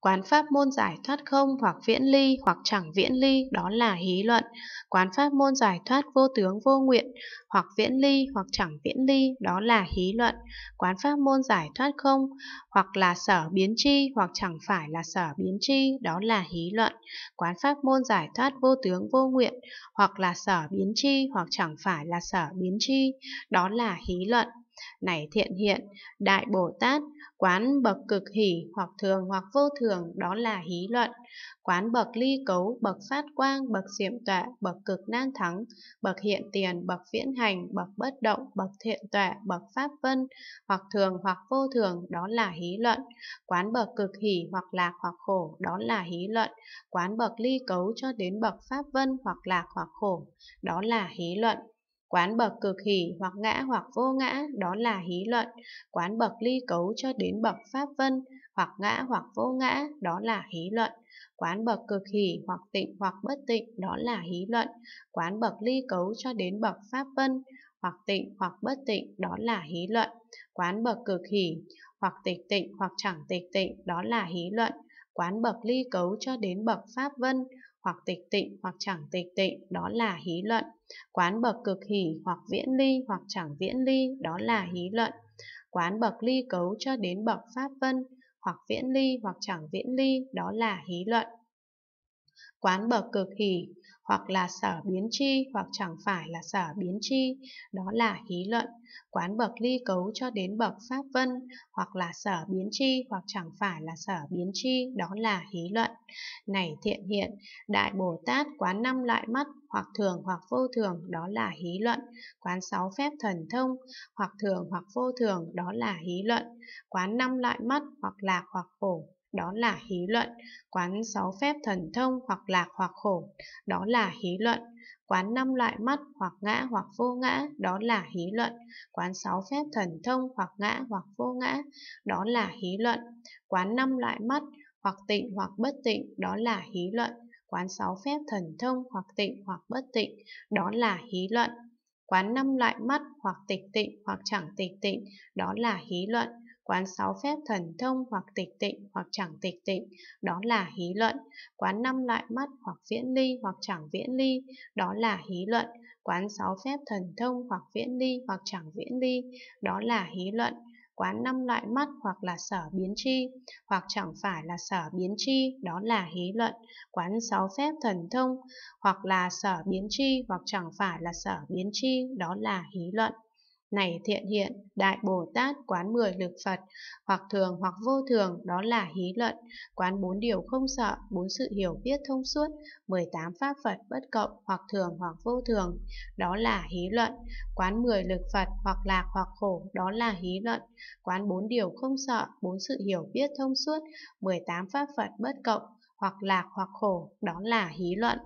Quán pháp môn giải thoát không hoặc viễn ly hoặc chẳng viễn ly đó là hí luận. Quán pháp môn giải thoát vô tướng vô nguyện hoặc viễn ly hoặc chẳng viễn ly đó là hí luận. Quán pháp môn giải thoát không hoặc là sở biến chi hoặc chẳng phải là sở biến chi đó là hí luận. Quán pháp môn giải thoát vô tướng vô nguyện hoặc là sở biến chi hoặc chẳng phải là sở biến chi đó là hí luận này thiện hiện, đại Bồ Tát, quán bậc cực hỷ hoặc thường hoặc vô thường đó là hí luận, quán bậc ly cấu, bậc phát quang, bậc diệm tọa, bậc cực nan thắng, bậc hiện tiền, bậc viễn hành, bậc bất động, bậc thiện tọa, bậc pháp vân, hoặc thường hoặc vô thường đó là hí luận, quán bậc cực hỷ hoặc lạc hoặc khổ đó là hí luận, quán bậc ly cấu cho đến bậc pháp vân hoặc lạc hoặc khổ đó là hí luận. Quán bậc cực hỷ hoặc ngã hoặc vô ngã đó là hí luận, quán bậc ly cấu cho đến bậc pháp vân hoặc ngã hoặc vô ngã đó là hí luận, quán bậc cực hỷ hoặc tịnh hoặc bất tịnh đó là hí luận, quán bậc ly cấu cho đến bậc pháp vân hoặc tịnh hoặc bất tịnh đó là hí luận, quán bậc cực hỷ hoặc tịch tịnh hoặc chẳng tịch tịnh đó là hí luận, quán bậc ly cấu cho đến bậc pháp vân hoặc tịch tịnh hoặc chẳng tịch tịnh đó là hí luận quán bậc cực hỷ hoặc viễn ly hoặc chẳng viễn ly đó là hí luận quán bậc ly cấu cho đến bậc pháp vân hoặc viễn ly hoặc chẳng viễn ly đó là hí luận quán bậc cực hỷ, hoặc là sở biến chi hoặc chẳng phải là sở biến chi, đó là hí luận, quán bậc ly cấu cho đến bậc pháp vân, hoặc là sở biến chi hoặc chẳng phải là sở biến chi, đó là hí luận. Này thiện hiện, Đại Bồ Tát quán năm loại mắt, hoặc thường hoặc vô thường, đó là hí luận, quán sáu phép thần thông, hoặc thường hoặc vô thường, đó là hí luận, quán năm loại mắt, hoặc lạc hoặc khổ, đó là hí luận, quán sáu phép thần thông hoặc lạc hoặc khổ, đó là hí luận, quán năm loại mắt hoặc ngã hoặc vô ngã, đó là hí luận, quán sáu phép thần thông hoặc ngã hoặc vô ngã, đó là hí luận, quán năm loại mắt hoặc tịnh hoặc bất tịnh, đó là hí luận, quán sáu phép thần thông hoặc tịnh hoặc bất tịnh, đó là hí luận, quán năm loại mắt hoặc tịch tịnh hoặc chẳng tịch tịnh, đó là hí luận quán sáu phép thần thông hoặc tịch tịnh hoặc chẳng tịch tịnh, đó là hí luận, quán năm loại mắt hoặc viễn ly hoặc chẳng viễn ly, đó là hí luận, quán sáu phép thần thông hoặc viễn ly hoặc chẳng viễn ly, đó là hí luận, quán năm loại mắt hoặc là sở biến chi, hoặc chẳng phải là sở biến chi, đó là hí luận, quán sáu phép thần thông, hoặc là sở biến chi, hoặc chẳng phải là sở biến chi, đó là hí luận. Này thiện hiện, Đại Bồ Tát quán mười lực Phật, hoặc thường hoặc vô thường, đó là hí luận, quán bốn điều không sợ, bốn sự hiểu biết thông suốt, 18 pháp Phật bất cộng, hoặc thường hoặc vô thường, đó là hí luận, quán mười lực Phật, hoặc lạc hoặc khổ, đó là hí luận, quán bốn điều không sợ, bốn sự hiểu biết thông suốt, 18 pháp Phật bất cộng, hoặc lạc hoặc khổ, đó là hí luận.